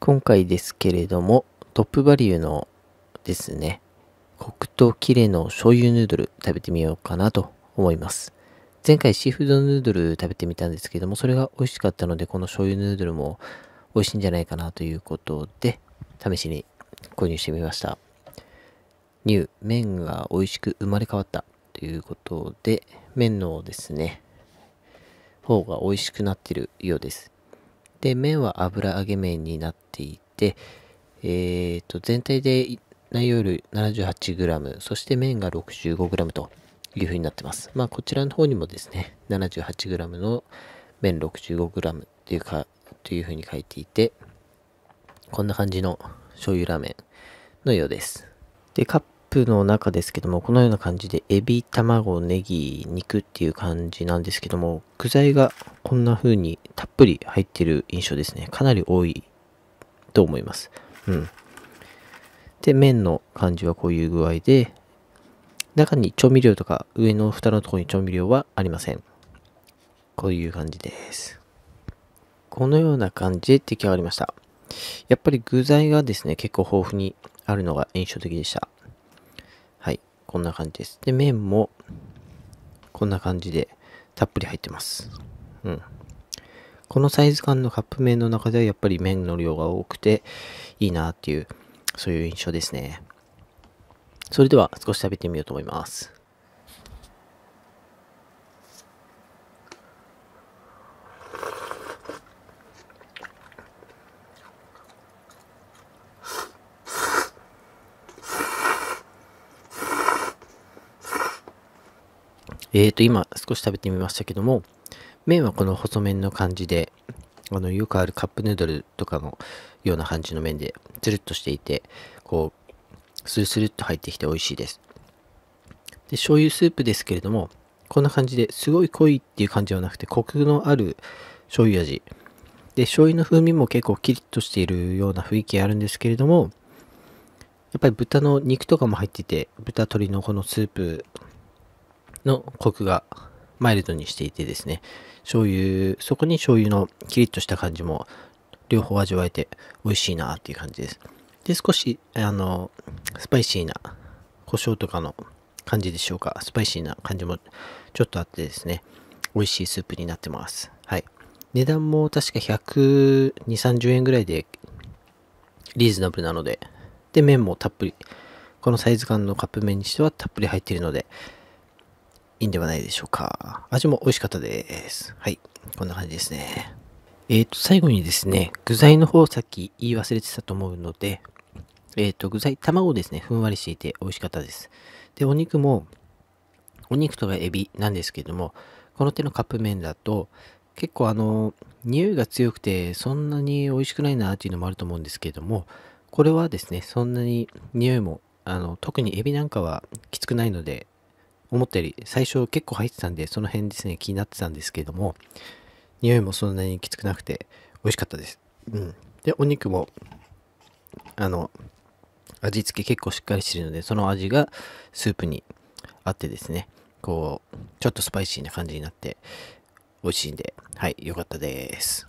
今回ですけれども、トップバリューのですね、コクとキレの醤油ヌードル食べてみようかなと思います。前回シーフードヌードル食べてみたんですけども、それが美味しかったので、この醤油ヌードルも美味しいんじゃないかなということで、試しに購入してみました。ニュー、麺が美味しく生まれ変わったということで、麺のですね、方が美味しくなってるようです。で、麺は油揚げ麺になっていて、えっ、ー、と、全体で内容量 78g、そして麺が 65g というふうになってます。まあ、こちらの方にもですね、78g の麺 65g っていうか、というふうに書いていて、こんな感じの醤油ラーメンのようです。で、カップの中ですけども、このような感じで、エビ、卵、ネギ、肉っていう感じなんですけども、具材がこんな風にたっぷり入ってる印象ですね。かなり多いと思います。うん。で、麺の感じはこういう具合で、中に調味料とか、上の蓋のところに調味料はありません。こういう感じです。このような感じで出来上がりました。やっぱり具材がですね、結構豊富にあるのが印象的でした。こんな感じです。で、麺も、こんな感じで、たっぷり入ってます。うん。このサイズ感のカップ麺の中ではやっぱり麺の量が多くていいなっていう、そういう印象ですね。それでは少し食べてみようと思います。えっ、ー、と、今少し食べてみましたけども、麺はこの細麺の感じで、あの、よくあるカップヌードルとかのような感じの麺で、つるっとしていて、こう、スルスルっと入ってきて美味しいです。で、醤油スープですけれども、こんな感じですごい濃いっていう感じではなくて、コクのある醤油味。で、醤油の風味も結構キリッとしているような雰囲気あるんですけれども、やっぱり豚の肉とかも入っていて、豚鶏のこのスープのコクがマイルドにしていてですね、醤油、そこに醤油のキリッとした感じも両方味わえて美味しいなっていう感じです。で、少し、あの、スパイシーな胡椒とかの感じでしょうか。スパイシーな感じもちょっとあってですね、美味しいスープになってます。はい。値段も確か120、30円ぐらいでリーズナブルなので、で、麺もたっぷり、このサイズ感のカップ麺にしてはたっぷり入っているので、いいんではないでしょうか。味も美味しかったです。はい。こんな感じですね。えっ、ー、と、最後にですね、具材の方さっき言い忘れてたと思うので、えっ、ー、と、具材、卵ですね、ふんわりしていて美味しかったです。で、お肉も、お肉とかエビなんですけども、この手のカップ麺だと、結構あの、匂いが強くて、そんなに美味しくないなっていうのもあると思うんですけども、これはですね、そんなに匂いも、あの、特にエビなんかはきつくないので、思ったより最初結構入ってたんで、その辺ですね、気になってたんですけれども、匂いもそんなにきつくなくて美味しかったです。うん。で、お肉も、あの、味付け結構しっかりしてるので、その味がスープに合ってですね、こう、ちょっとスパイシーな感じになって、美味しいんで、はい、良かったです。